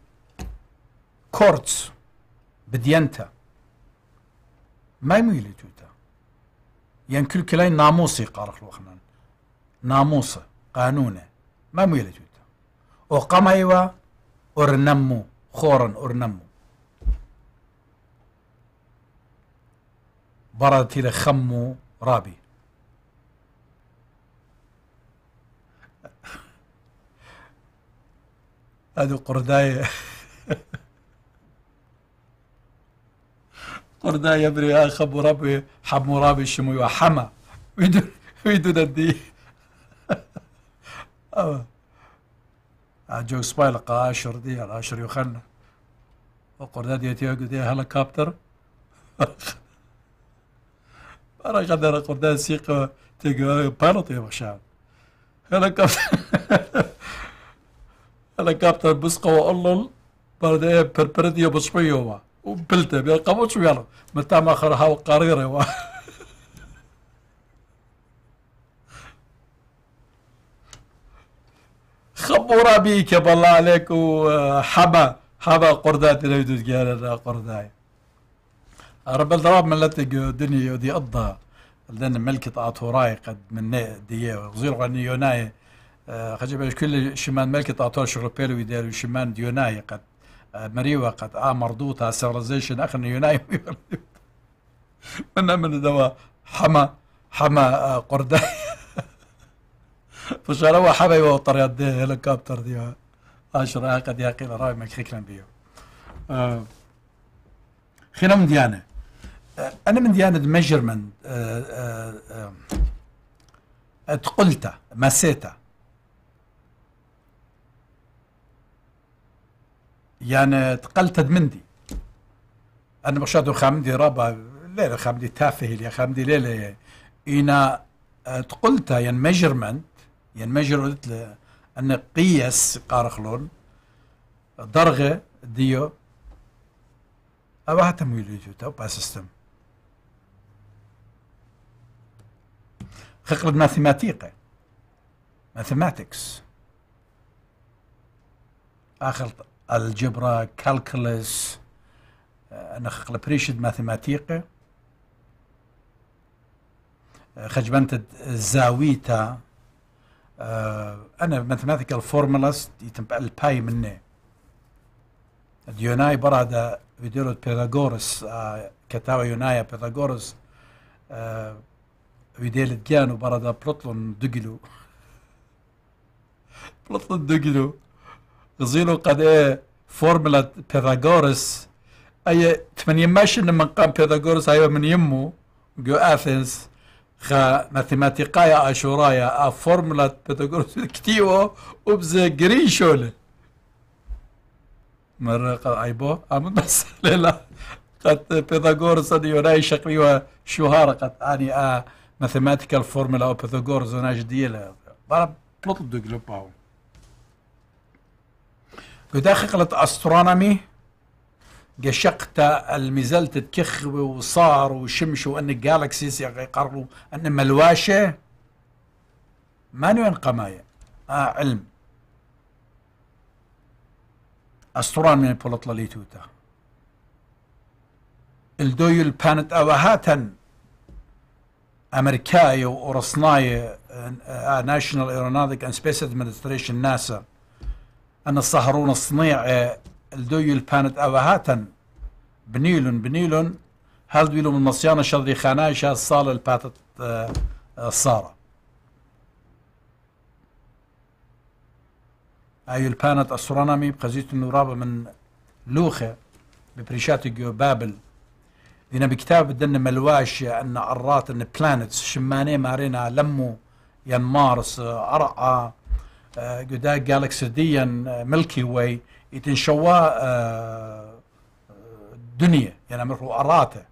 كورتس بدينته ما يميل توتا يعني كل كلاي ناموسي قارخ الوخنان ناموسه قانونه ما ميل وقام ايوا ارنمو خورن ارنمو برد إلى خمو رابي هذه قرداية قرداية بري خب ربي حب مرابي شمي وحما ويدو ددي آه، جو سبايل قاشر دي العاشر يخلنا دي يتيوك دي هليكوبتر أنا أنا قرداد سيقو تيجي بايلوت يا بخشان هليكوبتر ala gaabtan busqawa ollol barde perperadiyo bushbayowa u bilde be qabuchu yalo matama khara haw qarire wa خبورا بيك بالله عليك وحبا حبا قردات لا يدوز قال قرداي رب الضراب ملتك دنيا دي أضا لأن ملكة أطوراي قد من دي غزير غني يوناي آه، خجب كل شمان ملكي تعطوه شغل ويدير شمان ديوناي قد آه، مريوة قد آ آه، مرضوطة سيرزيشن أخن يوناي <laughs> من من دوا حما حما قرداي <laughs> فشاروا حبي وطر يد هليكوبتر ديها عشرة قد يقيل راي مك خكلا بيو خينا من ديانة أنا من ديانة ميجرمنت آه آه آه مسيتا مسيته يعني تقل تدمندي أنا بشادو خامدي رابا ليلة خامدي تافه لي خامدي ليلة يعني. إنا آه، تقلت يعني ميجرمنت قلت له أن قياس قارخلون درغة ديو أبا تمويل يجوتا وبا سيستم خقلد ماثيماتيقة ماثيماتكس آخر الجبرا كالكلس آه، نخقل بريشد ماثيماتيقة آه، خجبنت زاويتا آه، أنا ماثيماتيكال فورمولاس يتم الباي مني ديوناي برادا فيديرو بيثاغورس كتاوى يونايا بيثاغورس فيديل ديانو برادا بلطلون دقلو <laughs> بلطلون دقلو زيرو قد ايه فورمولا بيثاغورس اي 8 ماشي لما قام بيثاغورس ايوه من يمو جو اثينز خا ماثيماتيقايا اشورايا ا فورمولا بيثاغورس <laughs> كتيو وبز جريشول مرة قد ايبو ام آه، بس <laughs> لا قد بيثاغورس ادي يوناي شقري وشهارة قد اني ا آه، ماثيماتيكال فورمولا بيثاغورس انا جديلة ضرب بلطل دو باو بداخل خقلة أسترونومي قشقت المزلت تكخ وصار وشمش وأن الجالكسيس يقرروا أن ملواشة ما نوين قماية آه علم أسترونومي بولطلا ليتوتا الدويل بانت اوهاتا أمريكاية وأورصناية ناشونال ايروناتيك اند سبيس ادمنستريشن ناسا أن الصهرون الصنيع آه، الدوي الباند أوهاتا بنيلون بنيلون هل دويلو من مصيانة شذري خانايشة الصالة الباتت الصارة آه، آه، أي البانت أسرانامي بقزيت النورابة من لوخة ببريشات بابل دينا بكتاب الدن ملواش أن عرات أن بلانتس شماني مارينا لمو مارس أرعى قدا جالكسديا ملكي واي يتنشوا الدنيا يعني من أراته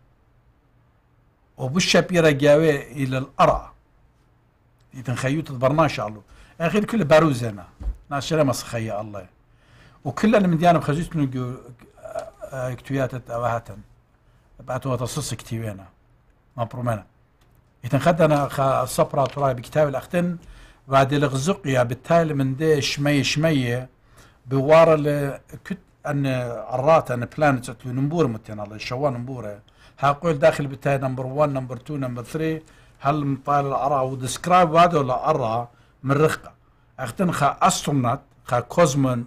وبش بيرا جاوي إلى الأرى إتن خيوت برناش علو أخير كل أنا ناس شرما سخيا الله وكل من ديانا بخزيت نجو اكتويات آه، آه، بعد بعتوا تصص كتيبينا مبرومنا إتن خدنا خا صبرا تراي بكتاب الأختن الغزق يا بالتالي من دي شمي شمي بوار كت أن عرات أن بلانت أتلو نمبور متين الله نمبور ها هاقول داخل بتاعي نمبر 1 نمبر 2 نمبر 3 هل مطال الأرى ودسكرايب وادو الأرى من رخقة أختن خا أسترونات خا كوزمون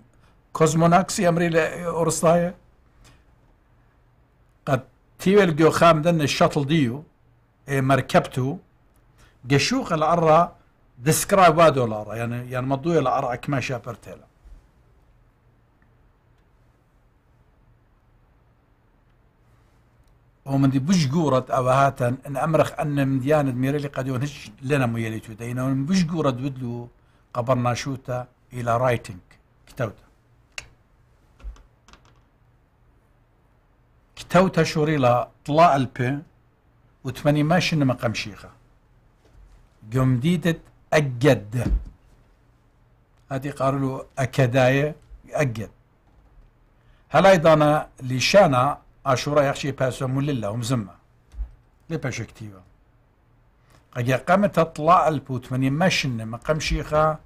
كوزموناكسي أمري لأورستاية قد تيويل جو خام دن الشاتل ديو إيه مركبتو جشوق الأرى ديسكرايب vad dolara يعني يعني مضوية لأرى له هو من دي بوش قورة أو هاتن إن أمرخ أن من ديانة قد ينهج لنا ميليتو دينا ومن بوش قورة بدلو قبرنا شوتا إلى رايتنج كتوتا كتوتا شوري طلاء البي وتمني ماشي نما قوم ديدت أجد هذه قالوا له أكداية أجد هل أيضا لشانا أشورا يخشي باسو الله ومزمة لباشكتيفا قد قامت أطلاع البوت من يمشن مقام شيخا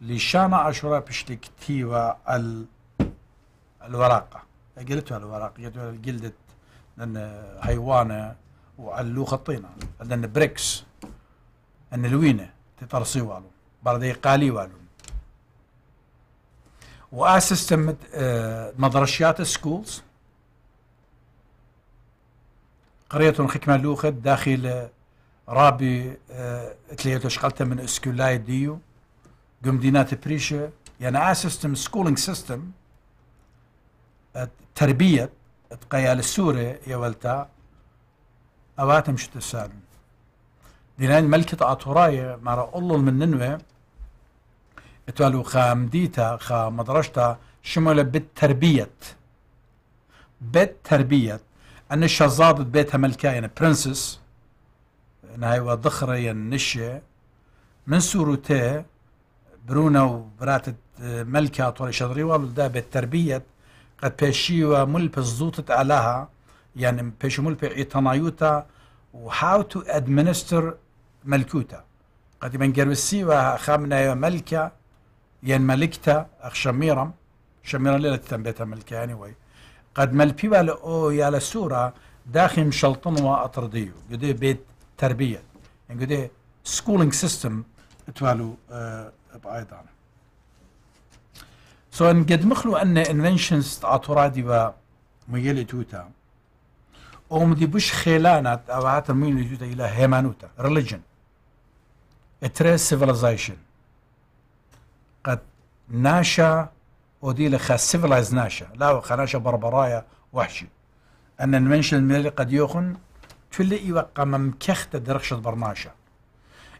لشانا عاشورا بشتكتيفا ال الوراقة قلتها الوراقة قلتها الجلدة لأن حيوانة وعلو خطينا لأن بريكس لوينه تترسيوالو بردي و اسستم آه، مدرشيات سكولز قريت خكمة لوخد داخل رابي آه، تليتو شقلت من اسكولاي ديو قم دينات بريشة يعني أسستم سكولينج سيستم تربية تقيال يا ولتا أواتم شتسالم دينان ملكة عطوراية مرة أقول من ننوى اتوالو خا مديتا خا مدرشتا شمولة بيت تربية بيت تربية أن الشزاب بيتها ملكة يعني برنسس هاي وضخرة يعني نشة من تي برونو وبرات ملكة طول شدري بيت تربية قد بيشي ومل بزوطت عليها يعني بيشي مل بيتنايوتا وهاو تو administer ملكوتە قەتی بەنگەروسیوە خامنایە مەلکە یان مەلکتە ئەخ شەمیڕم شەمیرە لێرە تەم بێتە ملکیانی وی قەت مەلپیوە لە ئۆ یا لە سوورە داخیم شەڵتنەوە ئەتردی و گدێ بێت تربیە ئەنگدێ سکولنگ سیستم توالو بأيضان سو ان قد مخلو ان انفنشنز تعطورا ديبا ميلي توتا او مدي بش خيلانات او هاتا ميلي توتا الى هيمانوتا ريليجن اتري سيفلايزيشن قد ناشا ودي لخا سيفلايز ناشا لا وخا ناشا بربرايا وحشي أن المنشن الملي قد يخن تلي يوقع ممكخت درخشة برناشا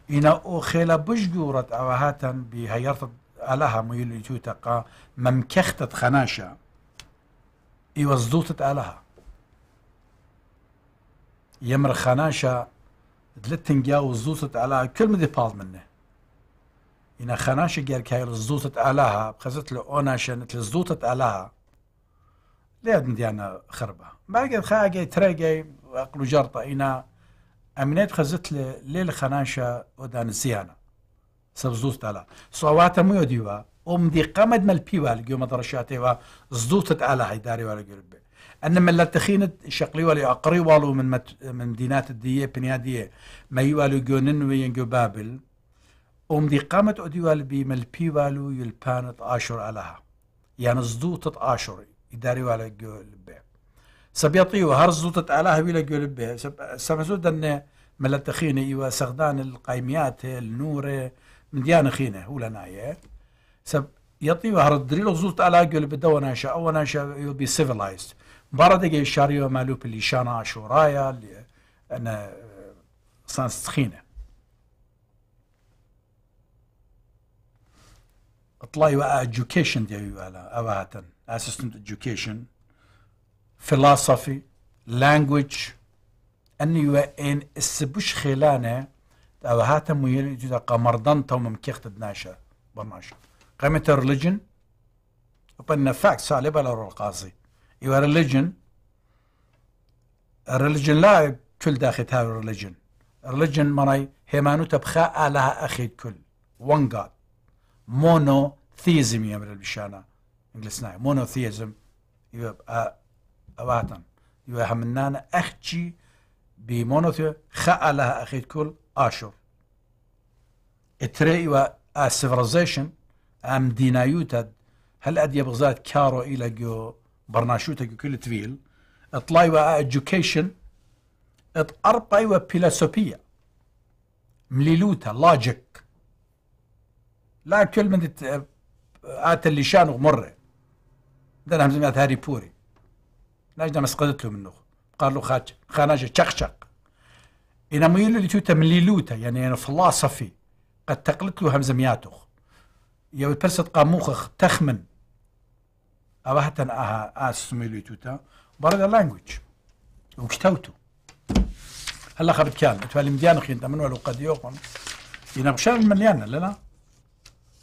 إنا أخيلا بجورة أوهاتا بهيرت ألها ميلي قا ممكخت خناشا إيوزدوتت ألها يمر خناشا دلتنگیا و على كل مدي بال منه إن خناش گر که هیل زوست علاها بخزت شن تل عليها ليه عندي مديانا خربة باقي خاقي تراقي أقل جرطة إنا أمنيت خزت ليل خناشة ودان سب سبزوست على صوات مو يديها أم دي قمد مال بيوال قيوم درشاتي وزوتت على هاي داري ولا قلب ان لا تخينت شقلي ولي اقري والو من مت من دينات الديه بنياديه ما يوالو جونن وين جو بابل ام دي قامت اديوال بي مل بي والو يلبانت اشر علىها يعني زدوت اشر يداري على جو لبه سبيطي وهر زدوت علىها ولا جو لبه سمسود ان ملا تخينه ايوا سغدان القايميات النوره من ديانه خينه ولا نايه سب يطي وهر دريلو زوت على جو لبدو ناشا او ناشا يو بي سيفلايزد مباراة شاری و اللي لیشان آشورایا اللي أنا اه، سانس اطلاعی و ایژوکیشن دیوی دي ولا أوهاتن assistant education philosophy language أني وإن السبوش خلانه او هاتا مویل جدا قمردن تو ممکیخت دناشا برناشا قيمة الرليجن وبن سالی بلا رو القاضی your religion, religion لا كل داخل هاو religion religion مراي هيمانو تبخاء لها أخيد كل one God monotheism يمر البشانة انجلسنا monotheism يبقى أواتن يو همنانا أخشي بمونوثيو خاء لها أخيد كل آشور اتري و civilization ام دينايوتا هل أدي بغزات كارو إلى جو برناشوتك كل تفيل اطلاي e të education, e të arpajve filosofia, logic, لا كلمة آت اللشان ومرة ده نحن زميات هاري بوري نجنا مسقدت له منه قال له خاتش خاناجة شقشق إنا ميلو اللي توتا مليلوتا يعني أنا فلاسفي قد تقلت له زمياته يا برسة قاموخ تخمن ئەوە أها ئاها ئاسمێلوی توتە بەڕێدا لانگوچ وکتەوت و هەلا خەبتکیان بتوانین مدیان من ولو قد يوخن يناقشان مليانا لنا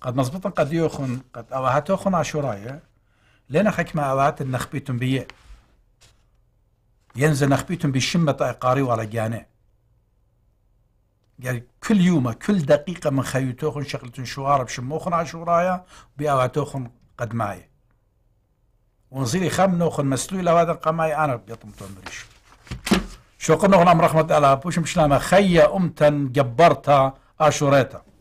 قد مزبطا قد يوخن قد أواهاتو خن عشورايا لنا حكم أواهات نخبيتم بيه ينزل نخبيتم بشمة إقاري ولا جانا يعني كل يوم كل دقيقة من خيوتوخن شغلتن شوارب شموخن عشوراية بأواتوخن قد معي ونزيري خم نوخن مسلوي لوادا قماي أنا بيطم تنبريش شو قلنا غنام رحمة الله بوش مشنا خيا أمتن جبرتا أشوريتا